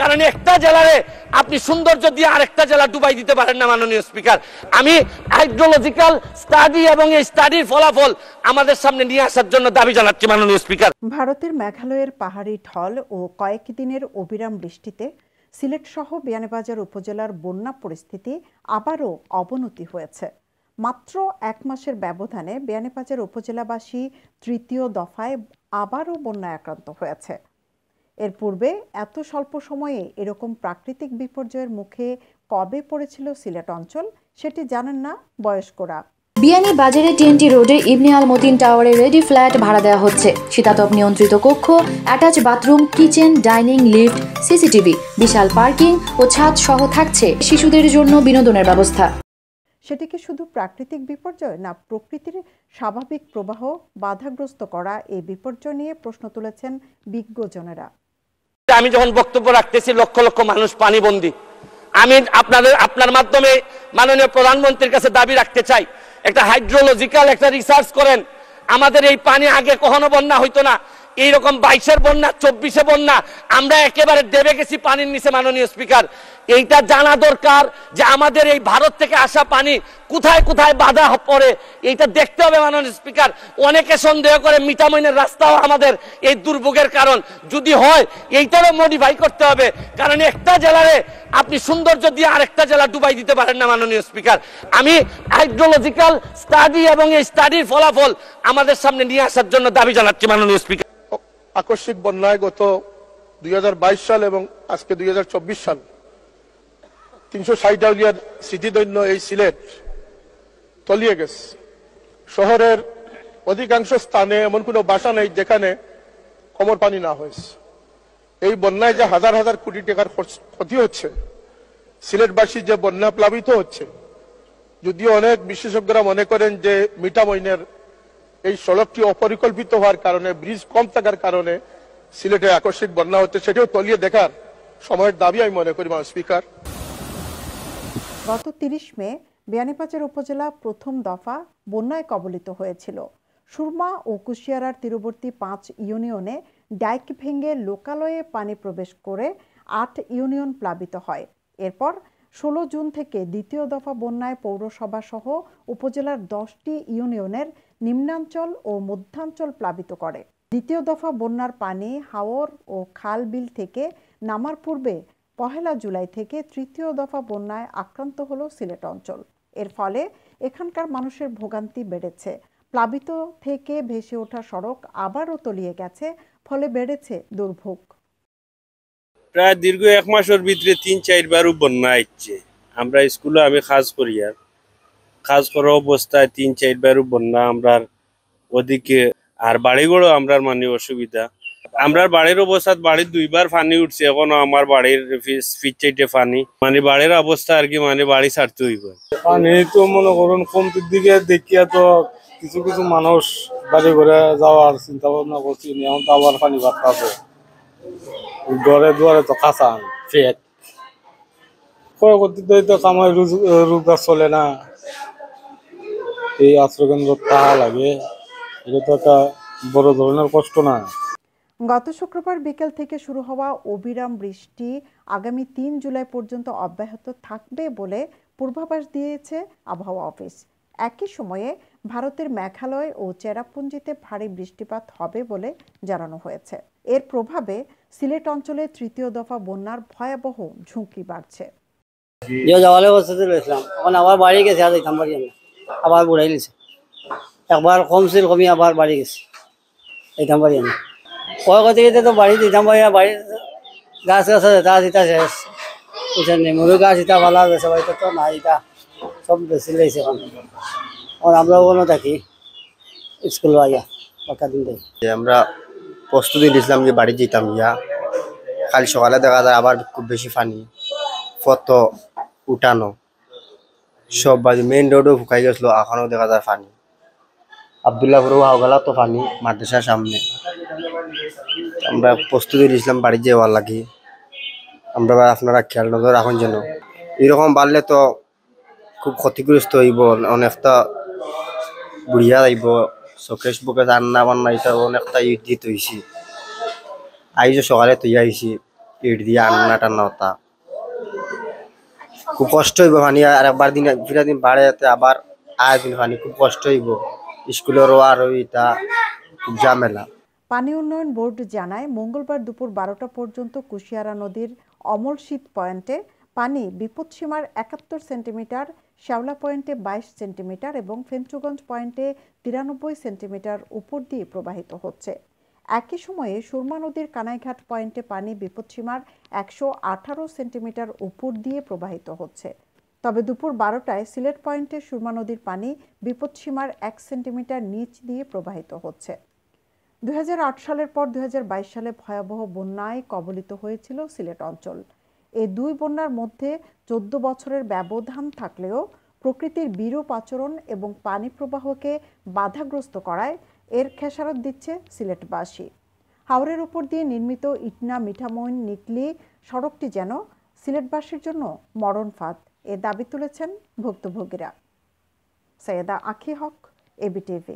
কারণ একটা জেলারে আপনি সৌন্দর্য দিয়ে আরেকটা জেলা ডুবাই দিতে পারেন না মাননীয় স্পিকার আমি হাইড্রোলজিক্যাল স্টাডি এবং এই স্টাডির ফলাফল আমাদের সামনে নিয়ে আসার জন্য দাবি জানাচ্ছি মাননীয় স্পিকার ভারতের মেঘালয়ের পাহাড়ি ঢল ও কয়েকদিনের অবিরাম বৃষ্টিতে সিলেট সহ বিয়ানীবাজার উপজেলার বন্যা পরিস্থিতি আবারও অবনতি হয়েছে মাত্র এক মাসের ব্যবধানে বিয়ানীবাজার উপজেলাবাসী তৃতীয় দফায় আবারও বন্যা আক্রান্ত হয়েছে এর পূর্বে এত স্বল্প সময়ে এরকম প্রাকৃতিক বিপর্যয়ের মুখে কবে পড়েছিল সিলেট অঞ্চল সেটি জানেন না বয়স্করা বিয়ানি বাজারে টিএনটি রোডে ইবনে আল মতিন টাওয়ারে রেডি ফ্ল্যাট ভাড়া দেওয়া হচ্ছে শীতাতপ নিয়ন্ত্রিত কক্ষ attach bathroom kitchen dining lift CCTV বিশাল পার্কিং ও ছাদ সহ থাকছে শিশুদের জন্য বিনোদনের ব্যবস্থা সেটি কি শুধু প্রাকৃতিক বিপর্যয় না প্রকৃতির স্বাভাবিক প্রবাহ বাধাগ্রস্ত করা এই বিপর্যয় নিয়ে প্রশ্ন তুলেছেন বিজ্ঞজনেরা আমি যখন বক্তব্য রাখতেছি লক্ষ লক্ষ মানুষ পানিবন্দী আমি আপনাদের আপনার মাধ্যমে মাননীয় প্রধানমন্ত্রীর কাছে দাবি রাখতে চাই একটা হাইড্রোলজিক্যাল একটা রিসার্চ করেন আমাদের এই পানি আগে কখনো বন্যা হইতো না এইরকম বাইশের বন্যা চব্বিশে বন্যা আমরা একেবারে দেবে গেছি পানির নিচে মাননীয় স্পিকার এইটা জানা দরকার যে আমাদের এই ভারত থেকে আসা পানি কোথায় কোথায় বাধা পড়ে এইটা দেখতে হবে মাননীয় স্পিকার অনেকে সন্দেহ করে মিটামিনের রাস্তাও আমাদের এই দুর্ভোগের কারণ যদি হয় এইটারও মডিফাই করতে হবে কারণ একটা জেলারে আপনি সৌন্দর্য দিয়ে আরেকটা জেলা ডুবাই দিতে পারেন না মাননীয় স্পিকার আমি হাইড্রোলজিক্যাল স্টাডি এবং এই স্টাডির ফলাফল আমাদের সামনে নিয়ে আসার জন্য দাবি জানাচ্ছি মাননীয় স্পিকার আকস্মিক বন্যায় গত দুই সাল এবং আজকে দুই সাল তিনশো ষাট ডাউলিয়ার স্মৃতিদৈন্য এই সিলেট তলিয়ে গেছে শহরের অধিকাংশ স্থানে এমন কোনো বাসা নেই যেখানে কমর পানি না হয়েছে এই বন্যায় যে হাজার হাজার কোটি টাকার ক্ষতি হচ্ছে সিলেটবাসী যে বন্যা প্লাবিত হচ্ছে যদিও অনেক বিশেষজ্ঞরা মনে করেন যে মিঠামইনের এই সড়কটি অপরিকল্পিত হওয়ার কারণে ব্রিজ কম থাকার কারণে সিলেটে আকস্মিক বন্যা হচ্ছে সেটিও তলিয়ে দেখার সময়ের দাবি আমি মনে করি মানব স্পিকার গত তিরিশ মে বিয়ানীপাচার উপজেলা প্রথম দফা বন্যায় কবলিত হয়েছিল সুরমা ও কুশিয়ারার তীরবর্তী পাঁচ ইউনিয়নে ডাইক ভেঙে লোকালয়ে পানি প্রবেশ করে আট ইউনিয়ন প্লাবিত হয় এরপর ষোলো জুন থেকে দ্বিতীয় দফা বন্যায় পৌরসভা সহ উপজেলার দশটি ইউনিয়নের নিম্নাঞ্চল ও মধ্যাঞ্চল প্লাবিত করে দ্বিতীয় দফা বন্যার পানি হাওর ও খাল বিল থেকে নামার পূর্বে পহেলা জুলাই থেকে তৃতীয় দফা বন্যায় আক্রান্ত হল সিলেট অঞ্চল এর ফলে এখানকার মানুষের ভোগান্তি বেড়েছে প্লাবিত থেকে ভেসে ওঠা সড়ক আবারও তলিয়ে গেছে ফলে বেড়েছে দুর্ভোগ প্রায় দীর্ঘ এক মাসের ভিতরে তিন চারবারও বন্যা আসছে আমরা স্কুলে আমি কাজ করি আর কাজ করা অবস্থায় তিন চারবারও বন্যা আমরা ওদিকে আর বাড়িগুলো আমরা মানে অসুবিধা আমরা বাড়ির অবস্থা বাড়ির দুইবার পানি উঠছে এখন আমার বাড়ির ফিচাইটে পানি মানে বাড়ির অবস্থা আর কি মানে বাড়ি ছাড়তে হইব পানি তো মনে করুন কমতির দিকে দেখিয়া তো কিছু কিছু মানুষ বাড়ি ঘরে যাওয়ার চিন্তা ভাবনা করছি এখন তো আবার পানি ভাত আছে ঘরে দুয়ারে তো কাঁচা ফেট পরবর্তীতে তো আমার রোজগার চলে না এই আশ্রয় কেন্দ্র তাহা লাগে এটা তো একটা বড় ধরনের কষ্ট না গত শুক্রবার বিকেল থেকে শুরু হওয়া অবিরাম বৃষ্টি আগামী তিন জুলাই পর্যন্ত অব্যাহত থাকবে বলে পূর্বাভাস দিয়েছে আবহাওয়া অফিস একই সময়ে ভারতের মেঘালয় ও চেরাপুঞ্জিতে ভারী বৃষ্টিপাত হবে বলে জানানো হয়েছে এর প্রভাবে সিলেট অঞ্চলে তৃতীয় দফা বন্যার ভয়াবহ ঝুঁকি বাড়ছে আবার আবার কমছিল কমিয়ে আবার বাড়ি গেছে আমি কয় যেতে তো বাড়ি দিতাম ভাই বাড়ি গাছ গাছ আছে তা দিতা শেষ বুঝছেন নি মুরু গাছ ইতা ভালো আছে সবাই তো না ইতা সব বেশি লাগছে এখন আমরা ওখানে থাকি স্কুল আইয়া পাকা দিন দেখি আমরা প্রস্তুতি দিয়েছিলাম যে বাড়ি দিতাম ইয়া কাল সকালে দেখা যায় আবার খুব বেশি পানি ফত উঠানো সব বাড়ি মেইন রোডও ফুকাই গেছিলো এখনও দেখা যায় পানি আবদুল্লাপুরও হাওগালা তো পানি মাদ্রাসার সামনে আমরা প্রস্তুতি নিয়েছিলাম বাড়ি যাওয়ার লাগি আমরা আপনারা খেয়াল নজর রাখুন যেন এরকম বাড়লে তো খুব ক্ষতিগ্রস্ত হইব অনেকটা বুড়িয়া যাইব চকেশ বুকে আন্না বান্না এটা অনেকটা ইট দিয়ে তৈছি আইজো সকালে তৈ আইছি ইট দিয়ে আন্না টান্না হতা খুব কষ্ট হইব পানি আর একবার দিন ফিরা দিন বাড়ে যাতে আবার আয় দিন পানি খুব কষ্ট হইব স্কুলেরও আর ওইটা খুব ঝামেলা পানি উন্নয়ন বোর্ড জানায় মঙ্গলবার দুপুর বারোটা পর্যন্ত কুশিয়ারা নদীর অমল শীত পয়েন্টে পানি বিপদসীমার একাত্তর সেন্টিমিটার শ্যাওলা পয়েন্টে বাইশ সেন্টিমিটার এবং ফেঞ্চুগঞ্জ পয়েন্টে তিরানব্বই সেন্টিমিটার উপর দিয়ে প্রবাহিত হচ্ছে একই সময়ে সুরমা নদীর কানাইঘাট পয়েন্টে পানি বিপদসীমার একশো আঠারো সেন্টিমিটার উপর দিয়ে প্রবাহিত হচ্ছে তবে দুপুর বারোটায় সিলেট পয়েন্টে সুরমা নদীর পানি বিপদসীমার এক সেন্টিমিটার নিচ দিয়ে প্রবাহিত হচ্ছে দু সালের পর দু সালে ভয়াবহ বন্যায় কবলিত হয়েছিল সিলেট অঞ্চল এই দুই বন্যার মধ্যে চোদ্দ বছরের ব্যবধান থাকলেও প্রকৃতির বিরূপ আচরণ এবং পানি প্রবাহকে বাধাগ্রস্ত করায় এর খেসারত দিচ্ছে সিলেটবাসী হাওরের উপর দিয়ে নির্মিত ইটনা মিঠামইন নিকলি সড়কটি যেন সিলেটবাসীর জন্য মরণ ফাঁদ এ দাবি তুলেছেন ভুক্তভোগীরা সৈয়দা আখি হক এবিটিভি